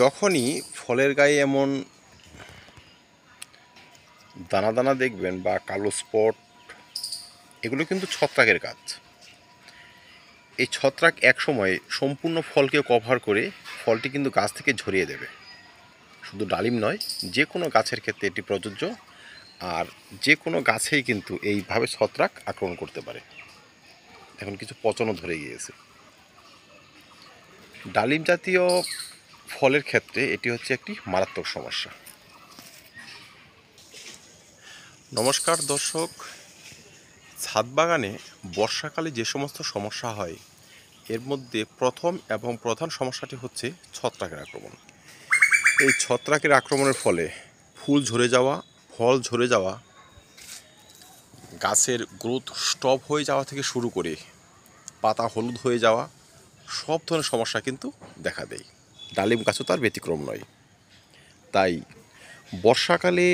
যখনই ফলের গায়ে এমন দানা দানা দেখবেন বা কালো স্পট এগুলো কিন্তু ছত্রাকের কাজ এই ছত্রাক এক সময় সম্পূর্ণ ফলকে কভার করে ফলটি কিন্তু গাছ থেকে ঝরিয়ে দেবে শুধু ডালিম নয় যে কোনো গাছের ক্ষেত্রে এটি প্রযোজ্য আর যে কোনো গাছেই কিন্তু এইভাবে ছত্রাক আক্রমণ করতে পারে এখন কিছু পচনও ধরে গিয়েছে ডালিম জাতীয় ফলের ক্ষেত্রে এটি হচ্ছে একটি মারাত্মক সমস্যা নমস্কার দর্শক ছাদ বাগানে বর্ষাকালে যে সমস্ত সমস্যা হয় এর মধ্যে প্রথম এবং প্রধান সমস্যাটি হচ্ছে ছত্রাকের আক্রমণ এই ছত্রাকের আক্রমণের ফলে ফুল ঝরে যাওয়া ফল ঝরে যাওয়া গাছের গ্রোথ স্টপ হয়ে যাওয়া থেকে শুরু করে পাতা হলুদ হয়ে যাওয়া সব ধরনের সমস্যা কিন্তু দেখা দেয় ডালিম গাছও তার ব্যতিক্রম নয় তাই বর্ষাকালে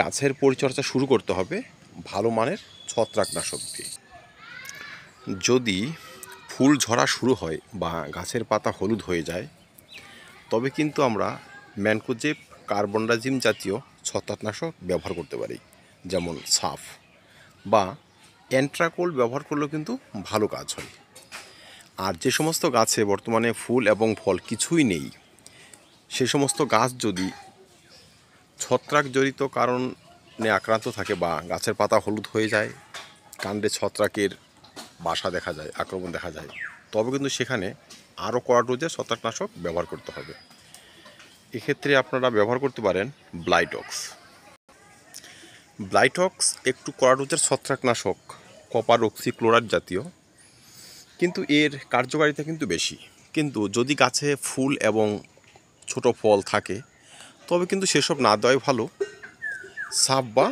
গাছের পরিচর্যা শুরু করতে হবে ভালো মানের ছত্রাকনাশক দিয়ে যদি ফুল ঝরা শুরু হয় বা গাছের পাতা হলুদ হয়ে যায় তবে কিন্তু আমরা ম্যানকোজেপ কার্বনডাজিম জাতীয় ছত্রাকনাশক ব্যবহার করতে পারি যেমন সাফ বা অ্যান্ট্রাকোল ব্যবহার করলেও কিন্তু ভালো কাজ হয় আর যে সমস্ত গাছে বর্তমানে ফুল এবং ফল কিছুই নেই সে সমস্ত গাছ যদি ছত্রাকজড়িত কারণে আক্রান্ত থাকে বা গাছের পাতা হলুদ হয়ে যায় কাণ্ডে ছত্রাকের বাসা দেখা যায় আক্রমণ দেখা যায় তবে কিন্তু সেখানে আরও কড়া ডোজে ছত্রাকনাশক ব্যবহার করতে হবে এক্ষেত্রে আপনারা ব্যবহার করতে পারেন ব্লাইটক্স ব্লাইটক্স একটু কড়া ডোজের ছত্রাকনাশক কপার অক্সিক্লোরাইড জাতীয় কিন্তু এর কার্যকারিতা কিন্তু বেশি কিন্তু যদি গাছে ফুল এবং ছোট ফল থাকে তবে কিন্তু সেসব না দেওয়াই ভালো সাপ বা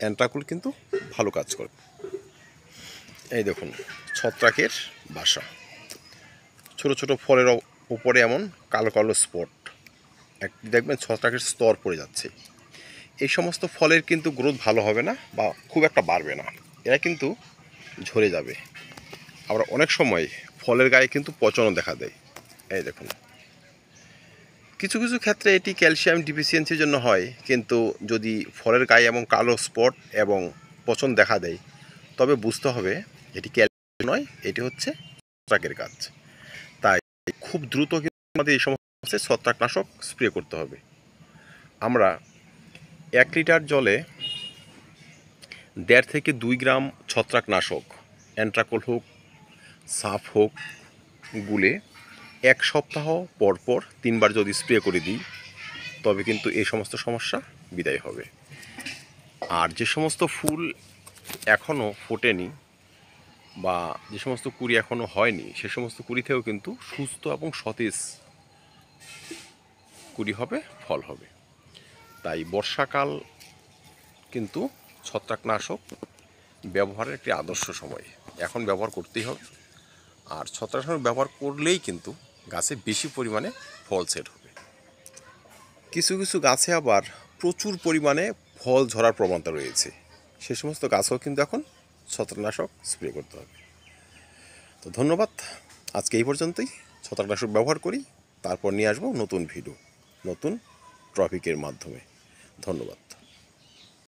অ্যান্ট্রাকুল কিন্তু ভালো কাজ করে এই দেখুন ছত্রাকের বাসা ছোট ছোট ফলের উপরে এমন কালো কালো স্পট এক দেখবেন ছত্রাকের স্তর পড়ে যাচ্ছে এই সমস্ত ফলের কিন্তু গ্রোথ ভালো হবে না বা খুব একটা বাড়বে না এরা কিন্তু ঝরে যাবে আবার অনেক সময় ফলের গায়ে কিন্তু পচনও দেখা দেয় এই দেখুন কিছু কিছু ক্ষেত্রে এটি ক্যালসিয়াম ডিফিসিয়েন্সির জন্য হয় কিন্তু যদি ফলের গায়ে এমন কালো স্পট এবং পচন দেখা দেয় তবে বুঝতে হবে এটি ক্যালসিয়াম নয় এটি হচ্ছে ছত্রাকের কাজ তাই খুব দ্রুত কিন্তু আমাদের এই সমস্ত ছত্রাকনাশক স্প্রে করতে হবে আমরা এক লিটার জলে দেড় থেকে দুই গ্রাম ছত্রাকনাশক অ্যান্ট্রাকোল হোক সাফ হোক গুলে এক সপ্তাহ পরপর তিনবার যদি স্প্রে করে দিই তবে কিন্তু এই সমস্ত সমস্যা বিদায় হবে আর যে সমস্ত ফুল এখনও ফোটেনি বা যে সমস্ত কুড়ি এখনও হয়নি সে সমস্ত থেকেও কিন্তু সুস্থ এবং সতেজ কুড়ি হবে ফল হবে তাই বর্ষাকাল কিন্তু ছত্রাকনাশক ব্যবহারের একটি আদর্শ সময় এখন ব্যবহার করতেই হবে আর ছত্রাশনাশক ব্যবহার করলেই কিন্তু গাছে বেশি পরিমাণে ফল সেট হবে কিছু কিছু গাছে আবার প্রচুর পরিমাণে ফল ঝরার প্রবণতা রয়েছে সে সমস্ত গাছও কিন্তু এখন ছত্রাকনাশক স্প্রে করতে হবে তো ধন্যবাদ আজকে এই পর্যন্তই ছত্রাকনাশক ব্যবহার করি তারপর নিয়ে আসবো নতুন ভিডিও নতুন ট্রফিকের মাধ্যমে ধন্যবাদ